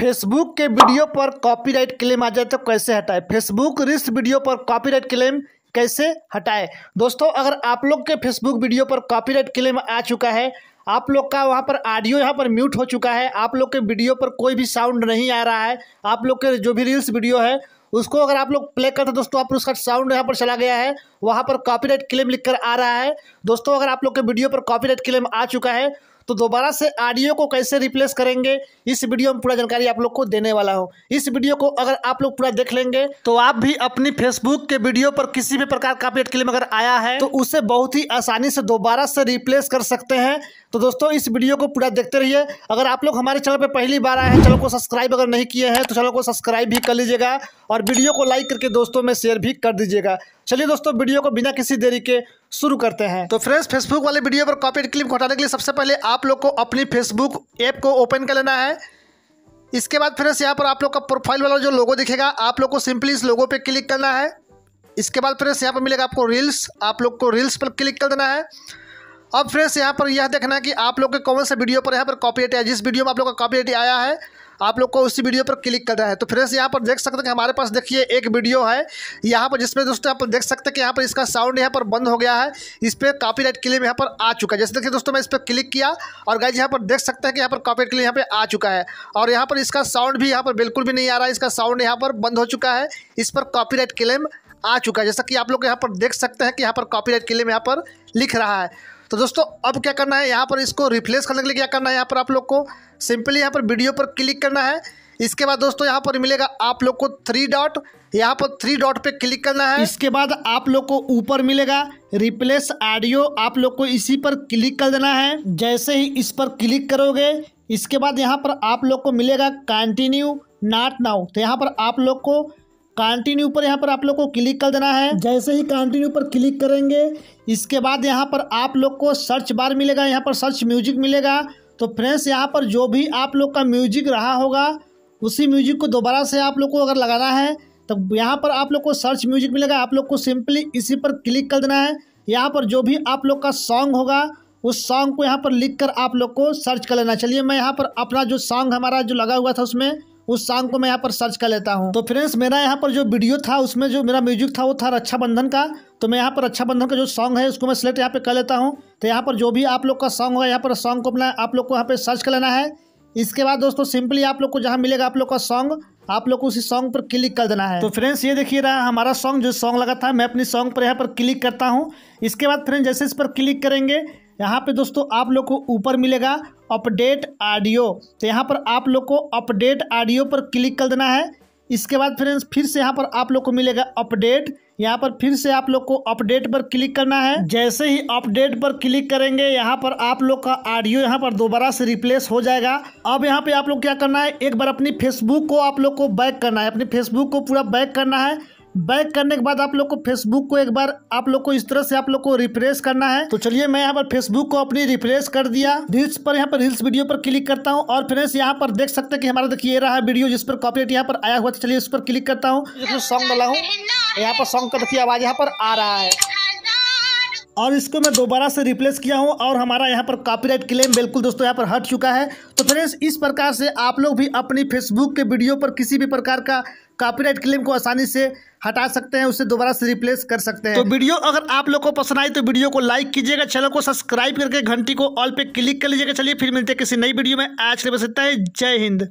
Facebook के video पर copyright claim आ जाए तो कैसे हटाए फेसबुक रिस्क वीडियो पर कॉपीराइट क्लेम कैसे हटाए दोस्तों अगर आप लोग के फेसबुक वीडियो पर कॉपीराइट क्लेम आ चुका है आप लोग का वहाँ पर ऑडियो यहाँ पर म्यूट हो चुका है आप लोग के वीडियो पर कोई भी साउंड नहीं आ रहा है आप लोग के जो भी रील्स वीडियो है उसको अगर आप लोग प्ले करते हैं दोस्तों आप उसका साउंड यहाँ पर चला गया है वहाँ पर कॉपीराइट क्लेम लिखकर आ रहा है दोस्तों अगर आप लोग के वीडियो पर कॉपीराइट क्लेम आ चुका है तो दोबारा से ऑडियो को कैसे रिप्लेस करेंगे इस वीडियो में पूरा जानकारी आप लोग को देने वाला हूँ इस वीडियो को अगर आप लोग पूरा देख लेंगे तो आप भी अपनी फेसबुक के वीडियो पर किसी भी प्रकार का अपडेट क्लेम अगर आया है तो उसे बहुत ही आसानी से दोबारा से रिप्लेस कर सकते हैं तो दोस्तों इस वीडियो को पूरा देखते रहिए अगर आप लोग हमारे चैनल पर पहली बार आए हैं चैनल को सब्सक्राइब अगर नहीं किए हैं तो चैनल को सब्सक्राइब भी कर लीजिएगा और वीडियो को लाइक करके दोस्तों में शेयर भी कर दीजिएगा चलिए दोस्तों वीडियो को बिना किसी देरी के शुरू करते हैं तो फ्रेंड्स फेसबुक वाले वीडियो पर कॉपी क्लिप हटाने के लिए सबसे पहले आप लोग को अपनी फेसबुक ऐप को ओपन कर लेना है इसके बाद फ्रेंड्स यहाँ पर आप लोग का प्रोफाइल वाला जो लोगो दिखेगा आप लोग को सिंपली इस लोगो पे क्लिक करना है इसके बाद फ्रेंड्स यहाँ पर मिलेगा आपको रील्स आप लोग को रील्स पर क्लिक कर देना है अब फ्रेंड्स यहाँ पर यह देखना है कि आप लोग के कौन से वीडियो पर यहाँ पर कॉपी आया जिस वीडियो में आप लोग का कॉपी आया है आप लोग को उसी वीडियो पर क्लिक करना है तो फ्रेंड्स यहाँ पर देख सकते हैं कि हमारे पास देखिए एक वीडियो है यहाँ पर जिसमें दोस्तों आप देख सकते हैं कि यहाँ पर इसका साउंड यहाँ पर बंद हो गया है इस पर कापी राइट क्लेम यहाँ पर आ चुका है जैसे देखिए दोस्तों मैं इस पर क्लिक किया और गाइज यहाँ पर देख सकते हैं कि यहाँ पर कॉपी राइट क्लेम यहाँ पर आ चुका है और यहाँ पर इसका साउंड भी यहाँ पर बिल्कुल भी नहीं आ रहा है इसका साउंड यहाँ पर बंद हो चुका है इस पर कॉपी राइट क्लेम आ चुका है जैसा कि आप लोग यहाँ पर देख सकते हैं कि यहाँ पर कॉपी राइट क्लेम यहाँ पर लिख रहा है तो दोस्तों अब क्या करना है यहाँ पर इसको रिप्लेस करने के लिए क्या करना है यहाँ पर आप लोग को सिंपली यहाँ पर वीडियो पर क्लिक करना है इसके बाद दोस्तों यहाँ पर मिलेगा आप लोग को थ्री डॉट यहाँ पर थ्री डॉट पे क्लिक करना है इसके बाद आप लोग को ऊपर मिलेगा रिप्लेस ऑडियो आप लोग को इसी पर क्लिक कर देना है जैसे ही इस पर क्लिक करोगे इसके बाद यहाँ पर आप लोग को मिलेगा कंटिन्यू नाट नाउ तो यहाँ पर आप लोग को कंटिन्यू पर यहाँ पर आप लोग को क्लिक कर देना है जैसे ही कंटिन्यू पर क्लिक करेंगे इसके बाद यहाँ पर आप लोग को सर्च बार मिलेगा यहाँ पर सर्च म्यूजिक मिलेगा तो फ्रेंड्स यहाँ पर जो भी आप लोग का म्यूजिक रहा होगा उसी म्यूजिक को दोबारा से आप लोग को अगर लगाना है तो यहाँ पर आप लोग को सर्च म्यूजिक मिलेगा आप लोग को सिंपली इसी पर क्लिक कर देना है यहाँ पर जो भी आप लोग का सॉन्ग होगा उस सॉन्ग को यहाँ पर लिख कर आप लोग को सर्च कर लेना चलिए मैं यहाँ पर अपना जो सॉन्ग हमारा जो लगा हुआ था उसमें उस सॉन्ग को मैं यहाँ पर सर्च कर लेता हूँ तो फ्रेंड्स मेरा यहाँ पर जो वीडियो था उसमें जो मेरा म्यूजिक था वो था रक्षाबंधन का तो मैं यहाँ पर रक्षाबंधन का जो सॉन्ग है उसको मैं सिलेक्ट यहाँ पे कर लेता हूँ तो यहाँ पर जो भी आप लोग का सॉन्ग होगा यहाँ पर सॉन्ग को अपना आप लोग को यहाँ पर सर्च कर लेना है इसके बाद दोस्तों सिंपली आप लोग को जहाँ मिलेगा आप लोग का सॉन्ग आप लोग को उसी सॉन्ग पर क्लिक कर देना है तो फ्रेंड्स ये देखिए रहा हमारा सॉन्ग जो सॉन्ग लगा था मैं अपनी सॉन्ग पर यहाँ पर क्लिक करता हूँ इसके बाद फ्रेंड्स जैसे इस पर क्लिक करेंगे यहाँ पे दोस्तों आप लोग को ऊपर मिलेगा अपडेट ऑडियो तो यहाँ पर आप लोग को अपडेट ऑडियो पर क्लिक कर देना है इसके बाद फ्रेंड्स फिर से यहाँ पर आप लोग को मिलेगा अपडेट यहाँ पर फिर से आप लोग को अपडेट पर क्लिक करना है जैसे ही अपडेट पर क्लिक करेंगे यहाँ पर आप लोग का ऑडियो यहाँ पर दोबारा से रिप्लेस हो जाएगा अब यहाँ पे आप लोग क्या करना है एक बार अपनी फेसबुक को आप लोग को बैक करना है अपनी फेसबुक को पूरा बैक करना है बैक करने के बाद आप लोग को फेसबुक को एक बार आप लोग को इस तरह से आप लोग को रिफ्रेश करना है तो चलिए मैं यहाँ पर फेसबुक को अपनी रिफ्रेश कर दिया रील्स पर यहाँ पर रील्स वीडियो पर क्लिक करता हूँ और फ्रेंड्स यहाँ पर देख सकते हैं कि हमारा देखिए रहा वीडियो जिस पर कॉपरेट यहाँ पर आया हुआ था चलिए इस पर क्लिक करता हूँ सॉन्ग डाला हूँ यहाँ पर सॉन्ग का देखिए आवाज़ यहाँ पर आ रहा है और इसको मैं दोबारा से रिप्लेस किया हूँ और हमारा यहाँ पर कॉपीराइट क्लेम बिल्कुल दोस्तों यहाँ पर हट चुका है तो फ्रेंड्स इस प्रकार से आप लोग भी अपनी फेसबुक के वीडियो पर किसी भी प्रकार का कॉपीराइट क्लेम को आसानी से हटा सकते हैं उसे दोबारा से रिप्लेस कर सकते हैं तो वीडियो अगर आप लोग को पसंद आई तो वीडियो को लाइक कीजिएगा चैनल को सब्सक्राइब करके घंटी को ऑल पे क्लिक कर लीजिएगा चलिए फिर मिलते हैं किसी नई वीडियो में आज के बस इतना है जय हिंद